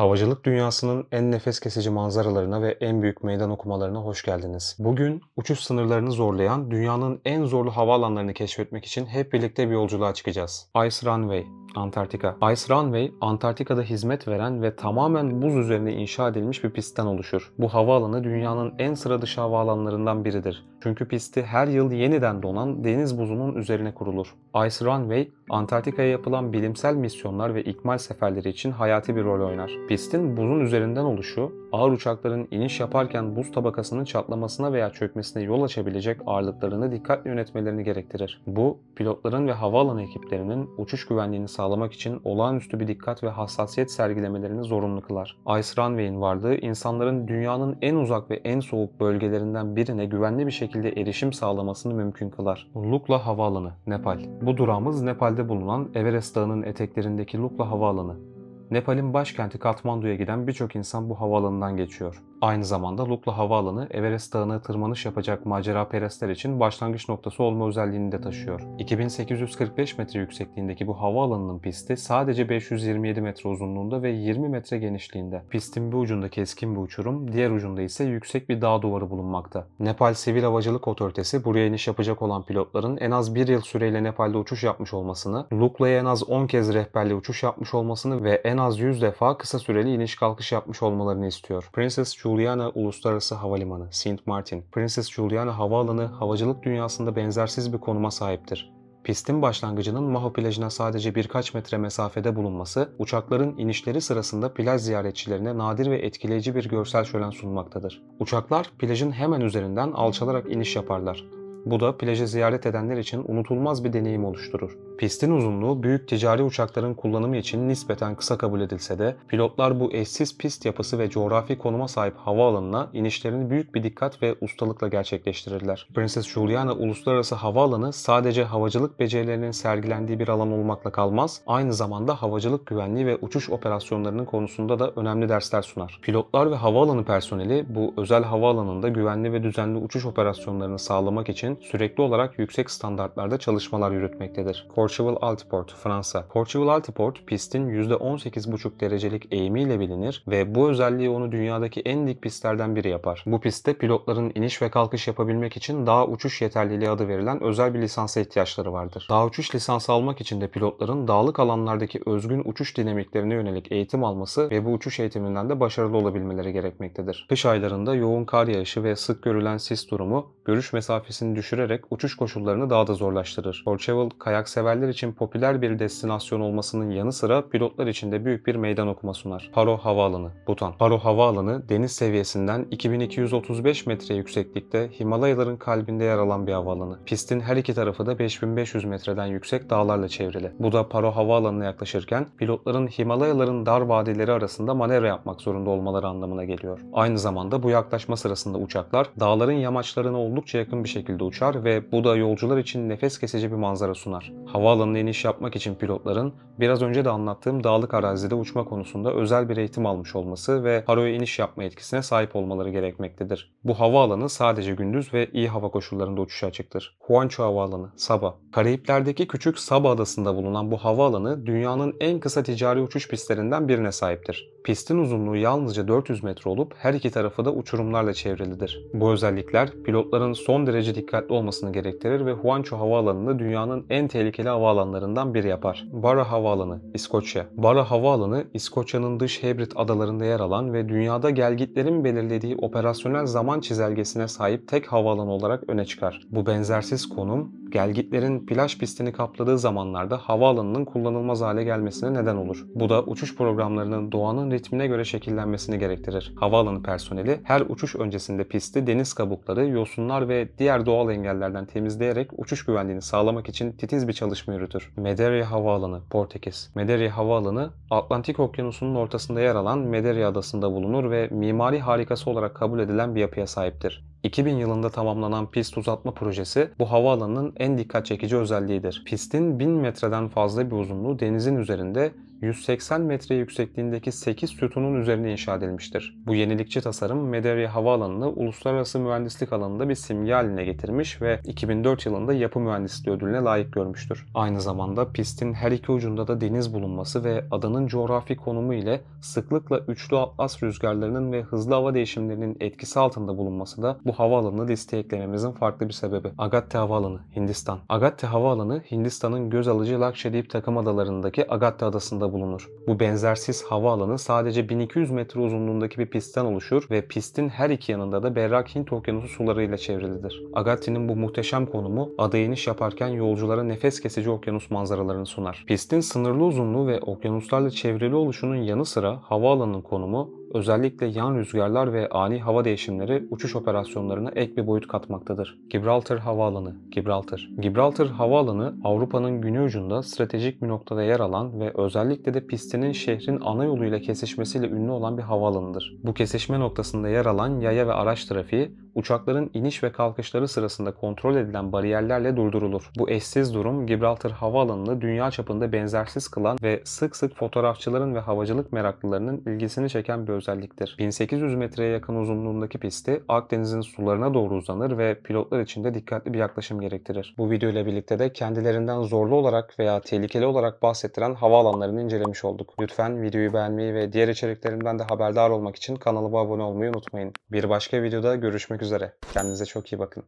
Havacılık dünyasının en nefes kesici manzaralarına ve en büyük meydan okumalarına hoş geldiniz. Bugün uçuş sınırlarını zorlayan dünyanın en zorlu havaalanlarını keşfetmek için hep birlikte bir yolculuğa çıkacağız. Ice Runway Antarktika. Ice Runway, Antarktika'da hizmet veren ve tamamen buz üzerine inşa edilmiş bir pistten oluşur. Bu havaalanı dünyanın en sıra dışı havaalanlarından biridir. Çünkü pisti her yıl yeniden donan deniz buzunun üzerine kurulur. Ice Runway, Antarktika'ya yapılan bilimsel misyonlar ve ikmal seferleri için hayati bir rol oynar. Pistin buzun üzerinden oluşu, ağır uçakların iniş yaparken buz tabakasının çatlamasına veya çökmesine yol açabilecek ağırlıklarını dikkatli yönetmelerini gerektirir. Bu, pilotların ve havaalanı ekiplerinin uçuş güvenliğini sağlar sağlamak için olağanüstü bir dikkat ve hassasiyet sergilemelerini zorunlu kılar. Ice Runway'in varlığı insanların dünyanın en uzak ve en soğuk bölgelerinden birine güvenli bir şekilde erişim sağlamasını mümkün kılar. Lukla Havaalanı, Nepal. Bu durağımız Nepal'de bulunan Everest Dağı'nın eteklerindeki Lukla Havaalanı. Nepal'in başkenti Katmandu'ya giden birçok insan bu havaalanından geçiyor. Aynı zamanda Lukla Havaalanı Everest Dağı'na tırmanış yapacak macera perestler için başlangıç noktası olma özelliğini de taşıyor. 2845 metre yüksekliğindeki bu havaalanının pisti sadece 527 metre uzunluğunda ve 20 metre genişliğinde. Pistin bir ucunda keskin bir uçurum, diğer ucunda ise yüksek bir dağ duvarı bulunmakta. Nepal Sivil Havacılık Otoritesi buraya iniş yapacak olan pilotların en az 1 yıl süreyle Nepal'de uçuş yapmış olmasını, Lukla'ya en az 10 kez rehberli uçuş yapmış olmasını ve en az 100 defa kısa süreli iniş kalkış yapmış olmalarını istiyor. Princess Chu Juliana Uluslararası Havalimanı, St. Martin, Princess Juliana Havaalanı havacılık dünyasında benzersiz bir konuma sahiptir. Pistin başlangıcının Maho plajına sadece birkaç metre mesafede bulunması, uçakların inişleri sırasında plaj ziyaretçilerine nadir ve etkileyici bir görsel şölen sunmaktadır. Uçaklar plajın hemen üzerinden alçalarak iniş yaparlar. Bu da plajı ziyaret edenler için unutulmaz bir deneyim oluşturur. Pistin uzunluğu büyük ticari uçakların kullanımı için nispeten kısa kabul edilse de pilotlar bu eşsiz pist yapısı ve coğrafi konuma sahip havaalanına inişlerini büyük bir dikkat ve ustalıkla gerçekleştirirler. Princess Juliana Uluslararası Havaalanı sadece havacılık becerilerinin sergilendiği bir alan olmakla kalmaz, aynı zamanda havacılık güvenliği ve uçuş operasyonlarının konusunda da önemli dersler sunar. Pilotlar ve havaalanı personeli bu özel havaalanında güvenli ve düzenli uçuş operasyonlarını sağlamak için sürekli olarak yüksek standartlarda çalışmalar yürütmektedir. Kors Courchevel Altiport, Fransa. Courchevel Altiport pistin %18,5 derecelik eğimiyle bilinir ve bu özelliği onu dünyadaki en dik pistlerden biri yapar. Bu pistte pilotların iniş ve kalkış yapabilmek için daha uçuş yeterliliği adı verilen özel bir lisansa ihtiyaçları vardır. Daha uçuş lisansı almak için de pilotların dağlık alanlardaki özgün uçuş dinamiklerine yönelik eğitim alması ve bu uçuş eğitiminden de başarılı olabilmeleri gerekmektedir. Kış aylarında yoğun kar yağışı ve sık görülen sis durumu görüş mesafesini düşürerek uçuş koşullarını daha da zorlaştırır. Courchevel kayak severler severler için popüler bir destinasyon olmasının yanı sıra pilotlar için de büyük bir meydan okuma sunar. Paro Havaalanı, Butan. Paro Havaalanı deniz seviyesinden 2235 metre yükseklikte Himalayaların kalbinde yer alan bir havaalanı. Pistin her iki tarafı da 5500 metreden yüksek dağlarla çevrili. Bu da Paro Havaalanı'na yaklaşırken pilotların Himalayaların dar vadileri arasında manevra yapmak zorunda olmaları anlamına geliyor. Aynı zamanda bu yaklaşma sırasında uçaklar dağların yamaçlarına oldukça yakın bir şekilde uçar ve bu da yolcular için nefes kesici bir manzara sunar. Hava Havaalanına iniş yapmak için pilotların biraz önce de anlattığım dağlık arazide uçma konusunda özel bir eğitim almış olması ve haroya iniş yapma etkisine sahip olmaları gerekmektedir. Bu havaalanı sadece gündüz ve iyi hava koşullarında uçuşa açıktır. Huancho Havaalanı, Saba. Karayipler'deki küçük Saba adasında bulunan bu havaalanı dünyanın en kısa ticari uçuş pistlerinden birine sahiptir. Pistin uzunluğu yalnızca 400 metre olup her iki tarafı da uçurumlarla çevrilidir. Bu özellikler pilotların son derece dikkatli olmasını gerektirir ve Huancho Havaalanı'nı dünyanın en tehlikeli havaalanlarından biri yapar. Barra Havaalanı, İskoçya. Barra Havaalanı, İskoçya'nın dış Hebrid adalarında yer alan ve dünyada gelgitlerin belirlediği operasyonel zaman çizelgesine sahip tek havaalanı olarak öne çıkar. Bu benzersiz konum, gelgitlerin plaj pistini kapladığı zamanlarda havaalanının kullanılmaz hale gelmesine neden olur. Bu da uçuş programlarının doğanın ritmine göre şekillenmesini gerektirir. Havaalanı personeli her uçuş öncesinde pisti deniz kabukları, yosunlar ve diğer doğal engellerden temizleyerek uçuş güvenliğini sağlamak için titiz bir çalışma yürütür. Medeiria Havaalanı, Portekiz. Medeiria Havaalanı, Atlantik Okyanusu'nun ortasında yer alan Medeiria Adası'nda bulunur ve mimari harikası olarak kabul edilen bir yapıya sahiptir. 2000 yılında tamamlanan pist uzatma projesi bu havaalanının en dikkat çekici özelliğidir. Pistin 1000 metreden fazla bir uzunluğu denizin üzerinde 180 metre yüksekliğindeki 8 sütunun üzerine inşa edilmiştir. Bu yenilikçi tasarım Medevya Havaalanı'nı uluslararası mühendislik alanında bir simge haline getirmiş ve 2004 yılında yapı mühendisliği ödülüne layık görmüştür. Aynı zamanda pistin her iki ucunda da deniz bulunması ve adanın coğrafi konumu ile sıklıkla üçlü atlas rüzgarlarının ve hızlı hava değişimlerinin etkisi altında bulunması da bu havaalanını listeye eklememizin farklı bir sebebi. Agatte Havaalanı, Hindistan. Agatte Havaalanı, Hindistan'ın göz alıcı Lakşadip takım adalarındaki Agatte Adası'nda bulunur. Bu benzersiz havaalanı sadece 1200 metre uzunluğundaki bir pistten oluşur ve pistin her iki yanında da berrak Hint okyanusu sularıyla çevrilidir. Agatti'nin bu muhteşem konumu adaya iniş yaparken yolculara nefes kesici okyanus manzaralarını sunar. Pistin sınırlı uzunluğu ve okyanuslarla çevrili oluşunun yanı sıra havaalanının konumu özellikle yan rüzgarlar ve ani hava değişimleri uçuş operasyonlarına ek bir boyut katmaktadır. Gibraltar Havaalanı Gibraltar Gibraltar Havaalanı Avrupa'nın güney ucunda stratejik bir noktada yer alan ve özellikle de pistinin şehrin ana yoluyla kesişmesiyle ünlü olan bir havaalanıdır. Bu kesişme noktasında yer alan yaya ve araç trafiği uçakların iniş ve kalkışları sırasında kontrol edilen bariyerlerle durdurulur. Bu eşsiz durum Gibraltar Havaalanı'nı dünya çapında benzersiz kılan ve sık sık fotoğrafçıların ve havacılık meraklılarının ilgisini çeken bir özelliktir. 1800 metreye yakın uzunluğundaki pisti Akdeniz'in sularına doğru uzanır ve pilotlar için de dikkatli bir yaklaşım gerektirir. Bu video ile birlikte de kendilerinden zorlu olarak veya tehlikeli olarak bahsettiren havaalanlarını incelemiş olduk. Lütfen videoyu beğenmeyi ve diğer içeriklerimden de haberdar olmak için kanalıma abone olmayı unutmayın. Bir başka videoda görüşmek üzere. Kendinize çok iyi bakın.